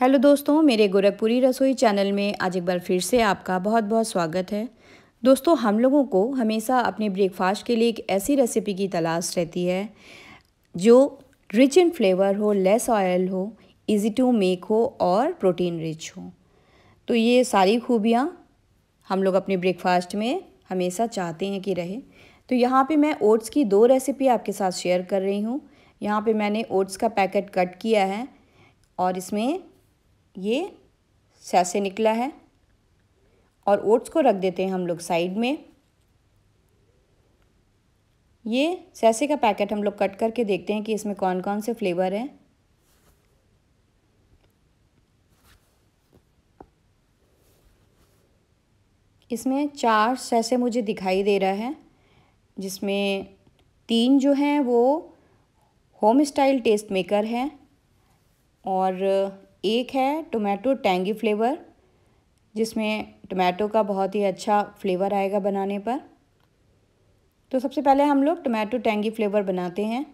hello दोस्तों मेरे गोरखपुरी रसोई चैनल में आज एक बार फिर से आपका बहुत बहुत स्वागत है दोस्तों हम लोगों को हमेशा अपने ब्रेकफास्ट के लिए एक ऐसी रेसिपी की तलाश रहती है जो रिच इन फ्लेवर हो लेस ऑयल हो इजी टू मेक हो और प्रोटीन रिच हो तो ये सारी खूबियाँ हम लोग अपने ब्रेकफास्ट में हमेशा चाहते हैं कि रहे तो यहाँ पे मैं ओट्स की दो रेसिपी आपके साथ शेयर कर रही हूँ यहाँ पे मैंने ओट्स का पैकेट कट किया है और इसमें ये सैसे निकला है और ओट्स को रख देते हैं हम लोग साइड में ये सैसे का पैकेट हम लोग कट करके देखते हैं कि इसमें कौन कौन से फ्लेवर हैं इसमें चार सैसे मुझे दिखाई दे रहा है जिसमें तीन जो हैं वो होम स्टाइल टेस्ट मेकर हैं और एक है टोमेटो टैंगी फ्लेवर जिसमें टोमेटो का बहुत ही अच्छा फ्लेवर आएगा बनाने पर तो सबसे पहले हम लोग टोमेटो टैंगी फ्लेवर बनाते हैं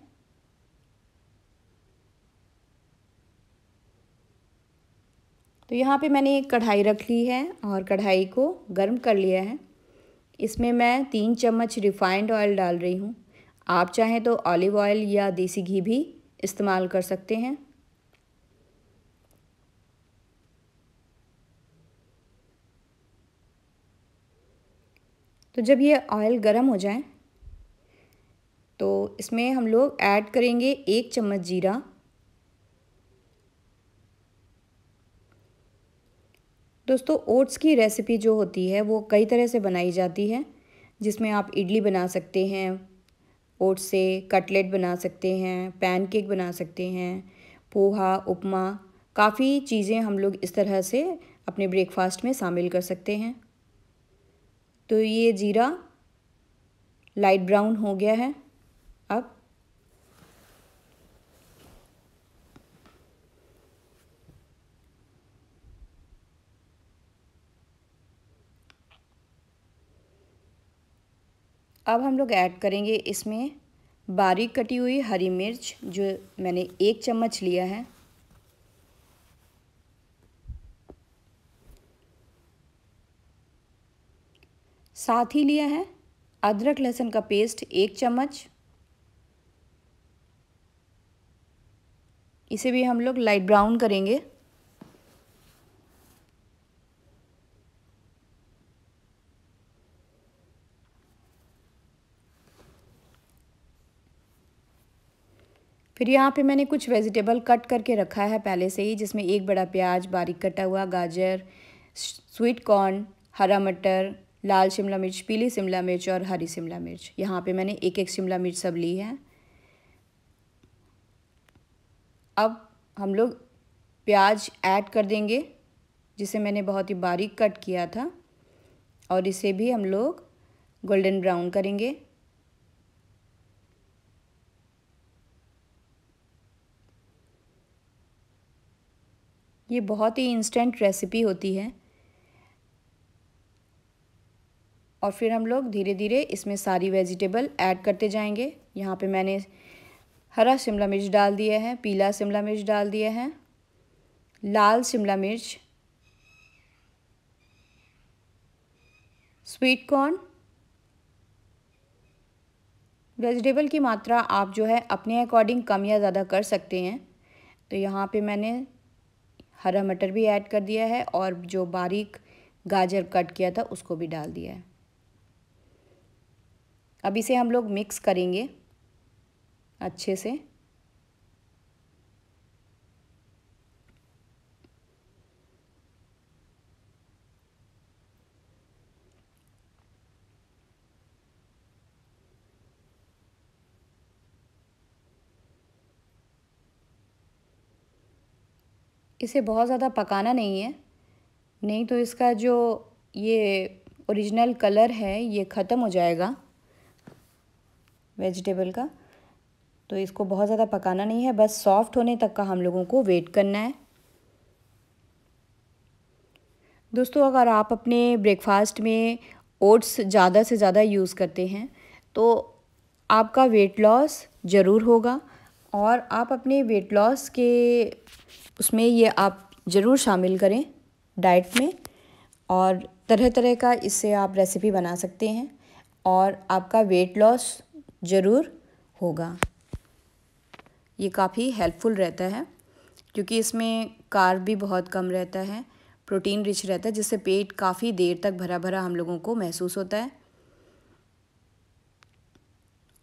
तो यहाँ पे मैंने एक कढ़ाई रख ली है और कढ़ाई को गर्म कर लिया है इसमें मैं तीन चम्मच रिफाइंड ऑयल डाल रही हूँ आप चाहें तो ऑलिव ऑयल या देसी घी भी इस्तेमाल कर सकते हैं तो जब ये ऑयल गर्म हो जाए तो इसमें हम लोग ऐड करेंगे एक चम्मच जीरा दोस्तों ओट्स की रेसिपी जो होती है वो कई तरह से बनाई जाती है जिसमें आप इडली बना सकते हैं ओट्स से कटलेट बना सकते हैं पैनकेक बना सकते हैं पोहा उपमा काफ़ी चीज़ें हम लोग इस तरह से अपने ब्रेकफास्ट में शामिल कर सकते हैं तो ये ज़ीरा लाइट ब्राउन हो गया है अब अब हम लोग ऐड करेंगे इसमें बारीक कटी हुई हरी मिर्च जो मैंने एक चम्मच लिया है साथ ही लिया है अदरक लहसुन का पेस्ट एक चम्मच इसे भी हम लोग लाइट ब्राउन करेंगे फिर यहाँ पे मैंने कुछ वेजिटेबल कट करके रखा है पहले से ही जिसमें एक बड़ा प्याज बारीक कटा हुआ गाजर स्वीट कॉर्न हरा मटर लाल शिमला मिर्च पीली शिमला मिर्च और हरी शिमला मिर्च यहाँ पे मैंने एक एक शिमला मिर्च सब ली है अब हम लोग प्याज ऐड कर देंगे जिसे मैंने बहुत ही बारीक कट किया था और इसे भी हम लोग गोल्डन ब्राउन करेंगे ये बहुत ही इंस्टेंट रेसिपी होती है और फिर हम लोग धीरे धीरे इसमें सारी वेजिटेबल ऐड करते जाएंगे यहाँ पे मैंने हरा शिमला मिर्च डाल दिया है पीला शिमला मिर्च डाल दिया है लाल शिमला मिर्च स्वीट कॉर्न वेजिटेबल की मात्रा आप जो है अपने अकॉर्डिंग कम या ज़्यादा कर सकते हैं तो यहाँ पे मैंने हरा मटर भी ऐड कर दिया है और जो बारीक गाजर कट किया था उसको भी डाल दिया है अब इसे हम लोग मिक्स करेंगे अच्छे से इसे बहुत ज़्यादा पकाना नहीं है नहीं तो इसका जो ये ओरिजिनल कलर है ये ख़त्म हो जाएगा वेजिटेबल का तो इसको बहुत ज़्यादा पकाना नहीं है बस सॉफ्ट होने तक का हम लोगों को वेट करना है दोस्तों अगर आप अपने ब्रेकफास्ट में ओट्स ज़्यादा से ज़्यादा यूज़ करते हैं तो आपका वेट लॉस ज़रूर होगा और आप अपने वेट लॉस के उसमें ये आप ज़रूर शामिल करें डाइट में और तरह तरह का इससे आप रेसिपी बना सकते हैं और आपका वेट लॉस ज़रूर होगा ये काफ़ी हेल्पफुल रहता है क्योंकि इसमें कार भी बहुत कम रहता है प्रोटीन रिच रहता है जिससे पेट काफ़ी देर तक भरा भरा हम लोगों को महसूस होता है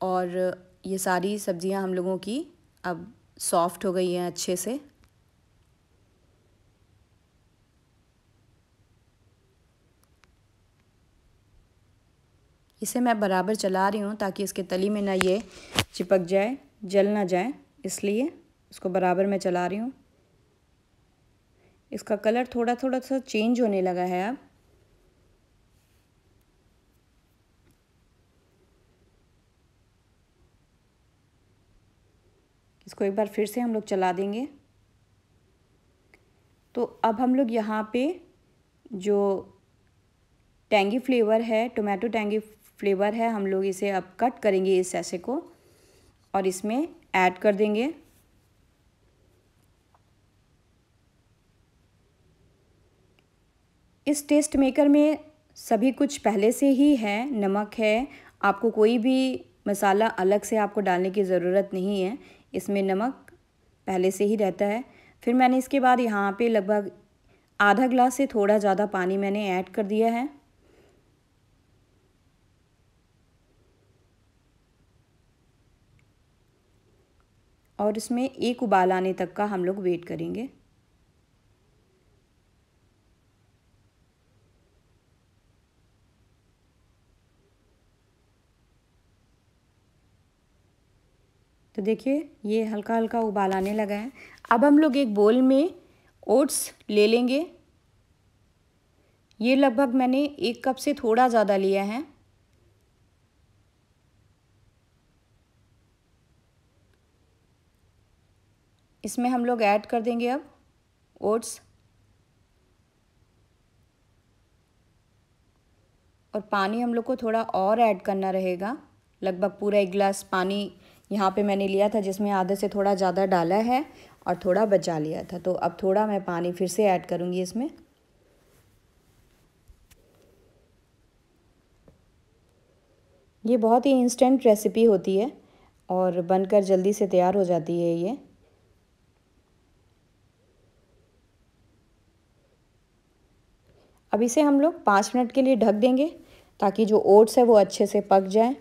और ये सारी सब्ज़ियां हम लोगों की अब सॉफ्ट हो गई हैं अच्छे से इसे मैं बराबर चला रही हूँ ताकि इसके तली में ना ये चिपक जाए जल ना जाए इसलिए इसको बराबर मैं चला रही हूँ इसका कलर थोड़ा थोड़ा सा चेंज होने लगा है अब इसको एक बार फिर से हम लोग चला देंगे तो अब हम लोग यहाँ पे जो टैंगी फ्लेवर है टोमेटो टैंगी फ्लेवर है हम लोग इसे अब कट करेंगे इस सैसे को और इसमें ऐड कर देंगे इस टेस्ट मेकर में सभी कुछ पहले से ही है नमक है आपको कोई भी मसाला अलग से आपको डालने की ज़रूरत नहीं है इसमें नमक पहले से ही रहता है फिर मैंने इसके बाद यहाँ पे लगभग आधा ग्लास से थोड़ा ज़्यादा पानी मैंने ऐड कर दिया है और इसमें एक उबाल आने तक का हम लोग वेट करेंगे तो देखिए ये हल्का हल्का उबाल आने लगा है अब हम लोग एक बोल में ओट्स ले लेंगे ये लगभग मैंने एक कप से थोड़ा ज़्यादा लिया है इसमें हम लोग ऐड कर देंगे अब ओट्स और पानी हम लोग को थोड़ा और ऐड करना रहेगा लगभग पूरा एक गिलास पानी यहाँ पे मैंने लिया था जिसमें आधे से थोड़ा ज़्यादा डाला है और थोड़ा बचा लिया था तो अब थोड़ा मैं पानी फिर से ऐड करूँगी इसमें ये बहुत ही इंस्टेंट रेसिपी होती है और बनकर जल्दी से तैयार हो जाती है ये अब इसे हम लोग पाँच मिनट के लिए ढक देंगे ताकि जो ओट्स है वो अच्छे से पक जाए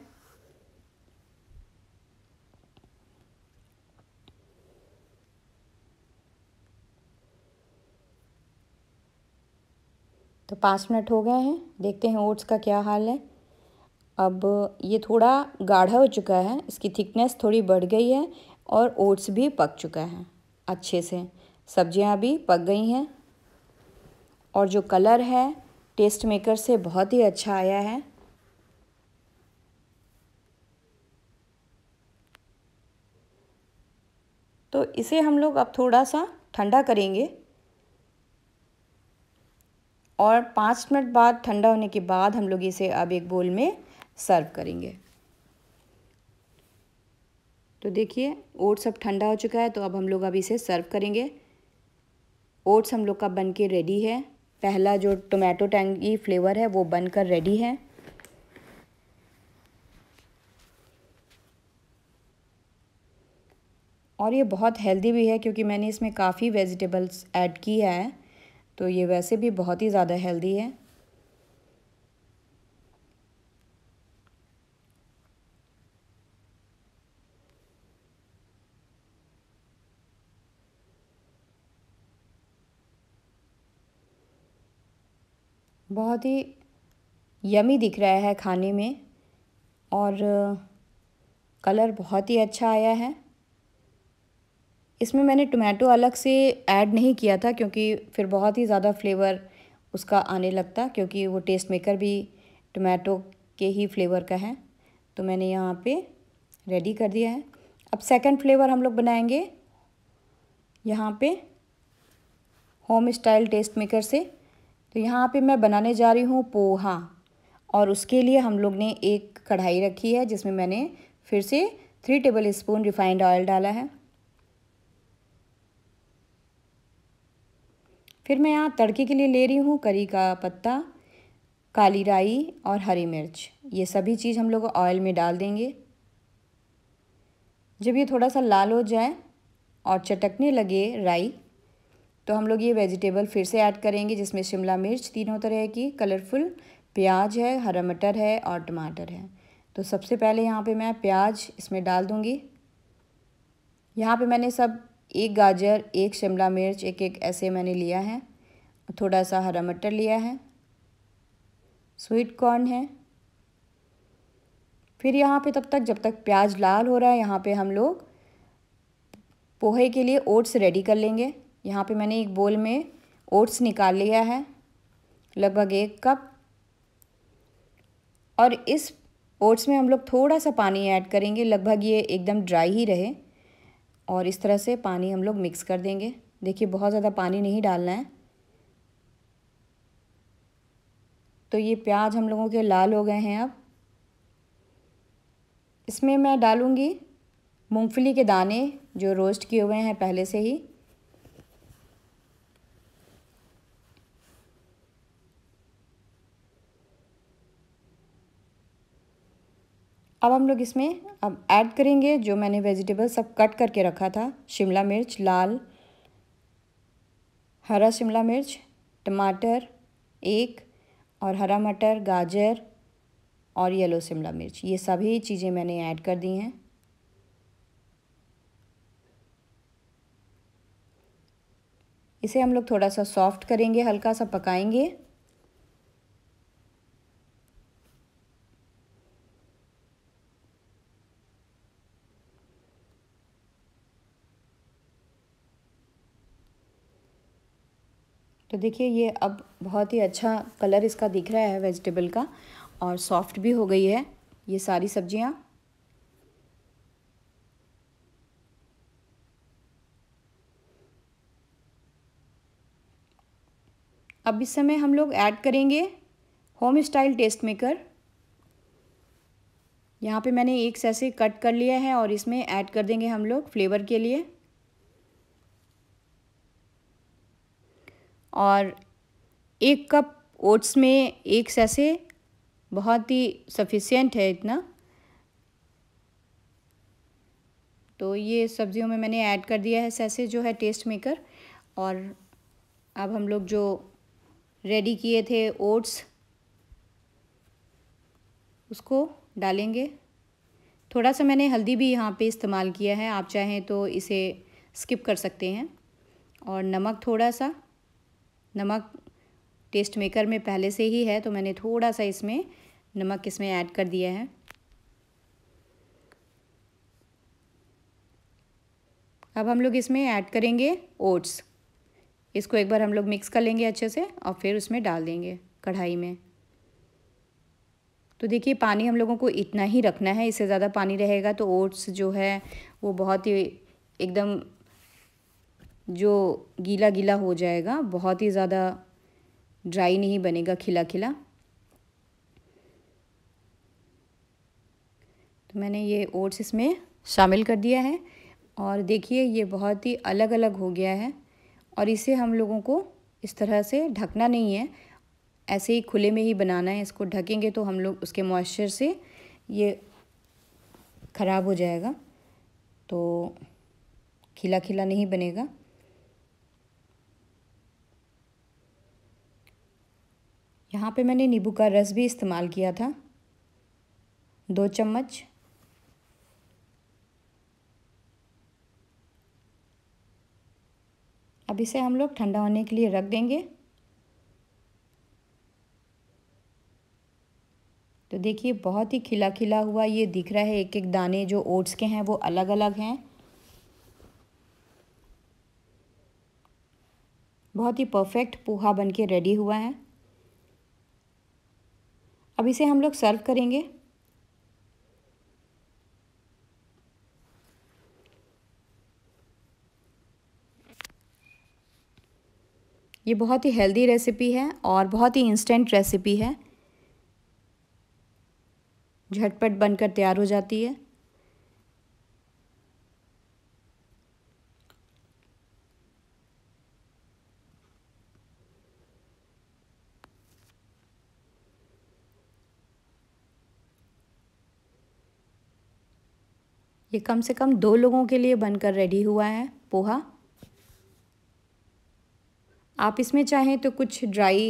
तो पाँच मिनट हो गए हैं देखते हैं ओट्स का क्या हाल है अब ये थोड़ा गाढ़ा हो चुका है इसकी थिकनेस थोड़ी बढ़ गई है और ओट्स भी पक चुका है अच्छे से सब्जियां भी पक गई हैं और जो कलर है टेस्ट मेकर से बहुत ही अच्छा आया है तो इसे हम लोग अब थोड़ा सा ठंडा करेंगे और पाँच मिनट बाद ठंडा होने के बाद हम लोग इसे अब एक बोल में सर्व करेंगे तो देखिए ओट्स अब ठंडा हो चुका है तो अब हम लोग अब इसे सर्व करेंगे ओट्स हम लोग का बन के रेडी है पहला जो टोमेटो टैंगी फ्लेवर है वो बनकर रेडी है और ये बहुत हेल्दी भी है क्योंकि मैंने इसमें काफ़ी वेजिटेबल्स ऐड की है तो ये वैसे भी बहुत ही ज़्यादा हेल्दी है बहुत ही यमी दिख रहा है खाने में और कलर बहुत ही अच्छा आया है इसमें मैंने टोमेटो अलग से ऐड नहीं किया था क्योंकि फिर बहुत ही ज़्यादा फ्लेवर उसका आने लगता क्योंकि वो टेस्ट मेकर भी टोमेटो के ही फ्लेवर का है तो मैंने यहाँ पे रेडी कर दिया है अब सेकंड फ्लेवर हम लोग बनाएंगे यहाँ पे होम स्टाइल टेस्ट मेकर से तो यहाँ पे मैं बनाने जा रही हूँ पोहा और उसके लिए हम लोग ने एक कढ़ाई रखी है जिसमें मैंने फिर से three tablespoon refined oil डाला है फिर मैं यहाँ तड़के के लिए ले रही हूँ करी का पत्ता काली राई और हरी मिर्च ये सभी चीज़ हम लोग ऑयल में डाल देंगे जब ये थोड़ा सा लाल हो जाए और चटकने लगे राई तो हम लोग ये वेजिटेबल फिर से ऐड करेंगे जिसमें शिमला मिर्च तीनों तरह की कलरफुल प्याज है हरा मटर है और टमाटर है तो सबसे पहले यहाँ पे मैं प्याज इसमें डाल दूँगी यहाँ पे मैंने सब एक गाजर एक शिमला मिर्च एक एक ऐसे मैंने लिया है थोड़ा सा हरा मटर लिया है स्वीट कॉर्न है फिर यहाँ पे तब तक जब तक प्याज लाल हो रहा है यहाँ पे हम लोग पोहे के लिए ओट्स रेडी कर लेंगे यहाँ पे मैंने एक बोल में ओट्स निकाल लिया है लगभग एक कप और इस ओट्स में हम लोग थोड़ा सा पानी ऐड करेंगे लगभग ये एकदम ड्राई ही रहे और इस तरह से पानी हम लोग मिक्स कर देंगे देखिए बहुत ज़्यादा पानी नहीं डालना है तो ये प्याज हम लोगों के लाल हो गए हैं अब इसमें मैं डालूँगी मूंगफली के दाने जो रोस्ट किए हुए हैं पहले से ही अब हम लोग इसमें अब ऐड करेंगे जो मैंने वेजिटेबल सब कट करके रखा था शिमला मिर्च लाल हरा शिमला मिर्च टमाटर एक और हरा मटर गाजर और येलो शिमला मिर्च ये सभी चीज़ें मैंने ऐड कर दी हैं इसे हम लोग थोड़ा सा सॉफ्ट करेंगे हल्का सा पकाएंगे तो देखिए ये अब बहुत ही अच्छा कलर इसका दिख रहा है वेजिटेबल का और सॉफ्ट भी हो गई है ये सारी सब्ज़ियाँ अब इस समय हम लोग ऐड करेंगे होम स्टाइल टेस्ट मेकर यहाँ पे मैंने एक सैसे कट कर लिया है और इसमें ऐड कर देंगे हम लोग फ्लेवर के लिए और एक कप ओट्स में एक सैसे बहुत ही सफिशियंट है इतना तो ये सब्जियों में मैंने ऐड कर दिया है सैसे जो है टेस्ट मेकर और अब हम लोग जो रेडी किए थे ओट्स उसको डालेंगे थोड़ा सा मैंने हल्दी भी यहाँ पे इस्तेमाल किया है आप चाहें तो इसे स्किप कर सकते हैं और नमक थोड़ा सा नमक टेस्ट मेकर में पहले से ही है तो मैंने थोड़ा सा इसमें नमक इसमें ऐड कर दिया है अब हम लोग इसमें ऐड करेंगे ओट्स इसको एक बार हम लोग मिक्स कर लेंगे अच्छे से और फिर उसमें डाल देंगे कढ़ाई में तो देखिए पानी हम लोगों को इतना ही रखना है इससे ज़्यादा पानी रहेगा तो ओट्स जो है वो बहुत ही एकदम जो गीला गीला हो जाएगा बहुत ही ज़्यादा ड्राई नहीं बनेगा खिला खिला तो मैंने ये ओट्स इसमें शामिल कर दिया है और देखिए ये बहुत ही अलग अलग हो गया है और इसे हम लोगों को इस तरह से ढकना नहीं है ऐसे ही खुले में ही बनाना है इसको ढकेंगे तो हम लोग उसके मॉइस्चर से ये ख़राब हो जाएगा तो खिला खिला नहीं बनेगा यहाँ पे मैंने नींबू का रस भी इस्तेमाल किया था दो चम्मच अब इसे हम लोग ठंडा होने के लिए रख देंगे तो देखिए बहुत ही खिला खिला हुआ ये दिख रहा है एक एक दाने जो ओट्स के हैं वो अलग अलग हैं बहुत ही परफेक्ट पोहा बन के रेडी हुआ है अब इसे हम लोग सर्व करेंगे ये बहुत ही हेल्दी रेसिपी है और बहुत ही इंस्टेंट रेसिपी है झटपट बनकर तैयार हो जाती है ये कम से कम दो लोगों के लिए बनकर रेडी हुआ है पोहा आप इसमें चाहें तो कुछ ड्राई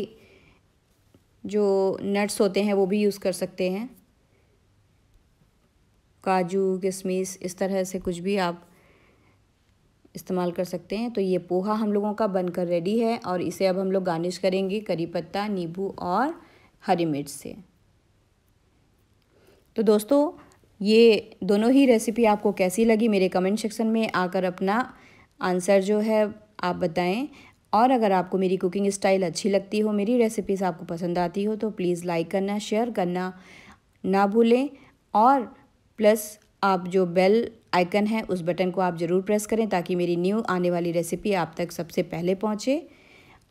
जो नट्स होते हैं वो भी यूज़ कर सकते हैं काजू किशमिश इस तरह से कुछ भी आप इस्तेमाल कर सकते हैं तो ये पोहा हम लोगों का बनकर रेडी है और इसे अब हम लोग गार्निश करेंगे करी पत्ता नींबू और हरी मिर्च से तो दोस्तों ये दोनों ही रेसिपी आपको कैसी लगी मेरे कमेंट सेक्शन में आकर अपना आंसर जो है आप बताएं और अगर आपको मेरी कुकिंग स्टाइल अच्छी लगती हो मेरी रेसिपीज़ आपको पसंद आती हो तो प्लीज़ लाइक करना शेयर करना ना भूलें और प्लस आप जो बेल आइकन है उस बटन को आप ज़रूर प्रेस करें ताकि मेरी न्यू आने वाली रेसिपी आप तक सबसे पहले पहुँचे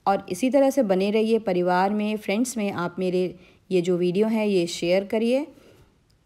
और इसी तरह से बने रहिए परिवार में फ्रेंड्स में आप मेरे ये जो वीडियो है ये शेयर करिए